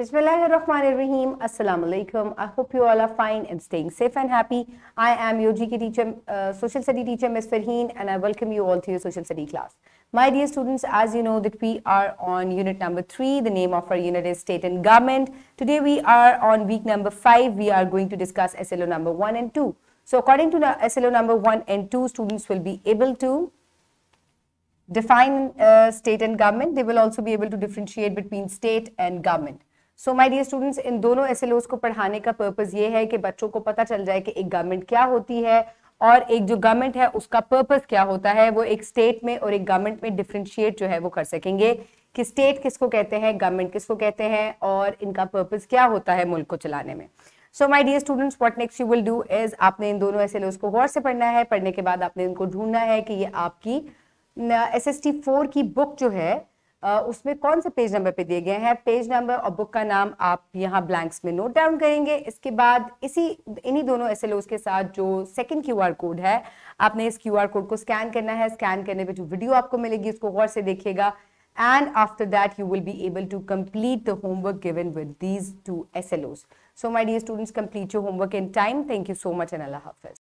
Bismillahirrahmanirrahim. Assalamu alaikum. I hope you all are fine and staying safe and happy. I am your GK teacher, uh, social study teacher Ms. Farheen and I welcome you all to your social study class. My dear students, as you know that we are on unit number 3. The name of our unit is state and government. Today we are on week number 5. We are going to discuss SLO number 1 and 2. So according to the SLO number 1 and 2, students will be able to define uh, state and government. They will also be able to differentiate between state and government. So my dear students इन दोनों S को पढ़ाने का purpose ये है कि बच्चों को पता चल जाए कि एक गवर्नमेंट क्या होती है और एक जो गवर्नमेंट है उसका पर्पज क्या होता है वो एक स्टेट में और एक गवर्नमेंट में डिफ्रेंशिएट जो है वो कर सकेंगे कि स्टेट किसको कहते हैं गवर्नमेंट किसको कहते हैं और इनका पर्पज क्या होता है मुल्क को चलाने में so my dear students what next you will do is आपने इन दोनों एस को गौर से पढ़ना है पढ़ने के बाद आपने इनको ढूंढना है कि ये आपकी एस एस टी फोर की बुक जो है उसमें कौन से पेज नंबर पे दिए गए हैं पेज नंबर और बुक का नाम आप यहाँ ब्लैंक्स में नोट डाउन करेंगे इसके बाद इसी इन्हीं दोनों एस के साथ जो सेकंड क्यूआर कोड है आपने इस क्यूआर कोड को स्कैन करना है स्कैन करने पे जो वीडियो आपको मिलेगी उसको गौर से देखेगा and after that you will be able to complete the homework given with these two S so my dear students complete your homework in time thank you so much and अल्लाह हाफिज